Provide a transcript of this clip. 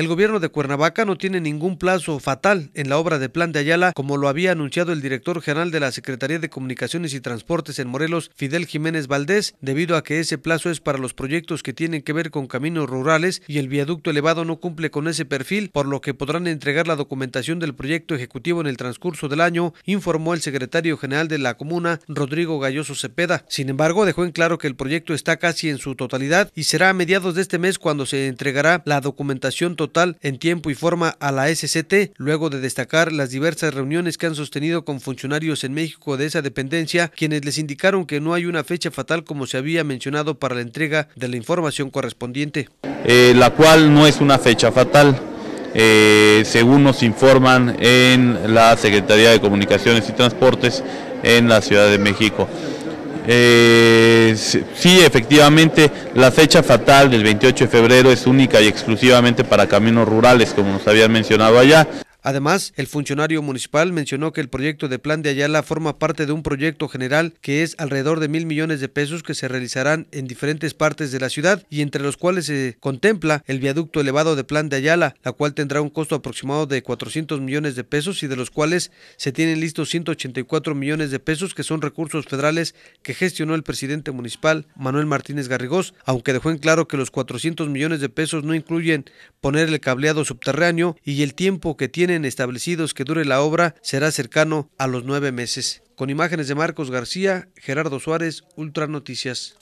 El gobierno de Cuernavaca no tiene ningún plazo fatal en la obra de Plan de Ayala, como lo había anunciado el director general de la Secretaría de Comunicaciones y Transportes en Morelos, Fidel Jiménez Valdés, debido a que ese plazo es para los proyectos que tienen que ver con caminos rurales y el viaducto elevado no cumple con ese perfil, por lo que podrán entregar la documentación del proyecto ejecutivo en el transcurso del año, informó el secretario general de la comuna, Rodrigo Galloso Cepeda. Sin embargo, dejó en claro que el proyecto está casi en su totalidad y será a mediados de este mes cuando se entregará la documentación total en tiempo y forma a la SCT, luego de destacar las diversas reuniones que han sostenido con funcionarios en México de esa dependencia, quienes les indicaron que no hay una fecha fatal como se había mencionado para la entrega de la información correspondiente. Eh, la cual no es una fecha fatal. Eh, según nos informan en la Secretaría de Comunicaciones y Transportes en la Ciudad de México. Eh, sí, efectivamente, la fecha fatal del 28 de febrero es única y exclusivamente para caminos rurales, como nos habían mencionado allá. Además, el funcionario municipal mencionó que el proyecto de plan de Ayala forma parte de un proyecto general que es alrededor de mil millones de pesos que se realizarán en diferentes partes de la ciudad y entre los cuales se contempla el viaducto elevado de plan de Ayala, la cual tendrá un costo aproximado de 400 millones de pesos y de los cuales se tienen listos 184 millones de pesos que son recursos federales que gestionó el presidente municipal Manuel Martínez Garrigós, aunque dejó en claro que los 400 millones de pesos no incluyen poner el cableado subterráneo y el tiempo que tiene establecidos que dure la obra será cercano a los nueve meses. Con imágenes de Marcos García, Gerardo Suárez, Ultranoticias. Noticias.